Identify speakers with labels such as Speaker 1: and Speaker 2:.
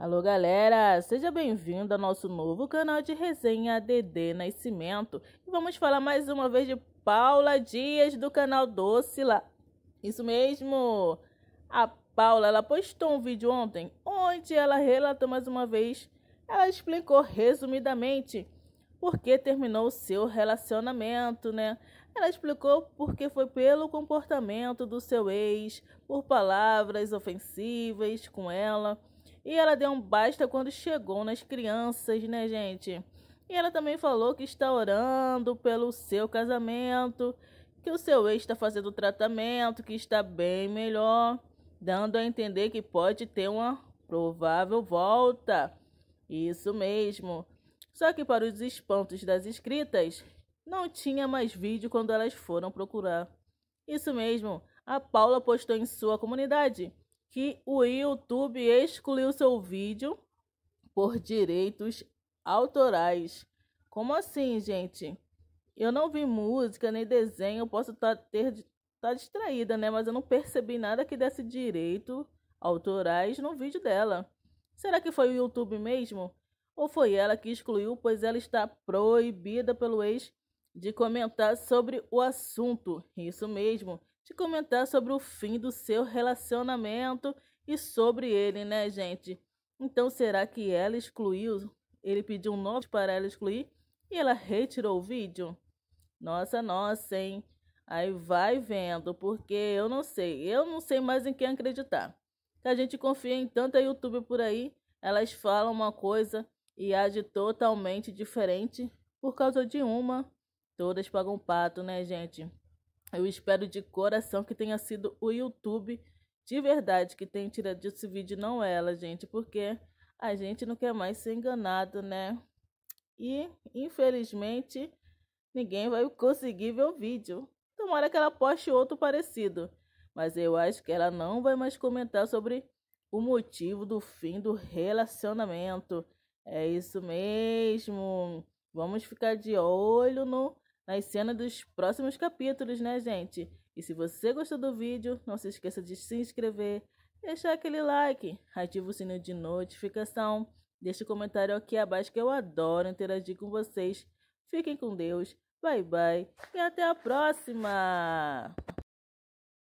Speaker 1: Alô galera, seja bem-vindo ao nosso novo canal de resenha DD Nascimento e vamos falar mais uma vez de Paula Dias do canal Docila. Isso mesmo, a Paula ela postou um vídeo ontem onde ela relatou mais uma vez, ela explicou resumidamente por que terminou o seu relacionamento, né? Ela explicou porque foi pelo comportamento do seu ex, por palavras ofensivas com ela e ela deu um basta quando chegou nas crianças, né, gente? E ela também falou que está orando pelo seu casamento, que o seu ex está fazendo tratamento, que está bem melhor, dando a entender que pode ter uma provável volta. Isso mesmo. Só que, para os espantos das escritas, não tinha mais vídeo quando elas foram procurar. Isso mesmo, a Paula postou em sua comunidade que o YouTube excluiu seu vídeo por direitos autorais. Como assim, gente? Eu não vi música nem desenho, posso tá, estar tá distraída, né? Mas eu não percebi nada que desse direito autorais no vídeo dela. Será que foi o YouTube mesmo? Ou foi ela que excluiu, pois ela está proibida pelo ex de comentar sobre o assunto? Isso mesmo de comentar sobre o fim do seu relacionamento e sobre ele, né, gente? Então, será que ela excluiu? Ele pediu um novo para ela excluir e ela retirou o vídeo? Nossa, nossa, hein? Aí vai vendo, porque eu não sei. Eu não sei mais em quem acreditar. Que a gente confia em tanta YouTube por aí, elas falam uma coisa e age totalmente diferente por causa de uma. Todas pagam pato, né, gente? Eu espero de coração que tenha sido o YouTube de verdade que tenha tirado esse vídeo, não é ela, gente, porque a gente não quer mais ser enganado, né? E, infelizmente, ninguém vai conseguir ver o vídeo. Tomara que ela poste outro parecido. Mas eu acho que ela não vai mais comentar sobre o motivo do fim do relacionamento. É isso mesmo. Vamos ficar de olho no nas cenas dos próximos capítulos, né, gente? E se você gostou do vídeo, não se esqueça de se inscrever, deixar aquele like, ativa o sininho de notificação, deixe um comentário aqui abaixo que eu adoro interagir com vocês. Fiquem com Deus, bye bye e até a próxima!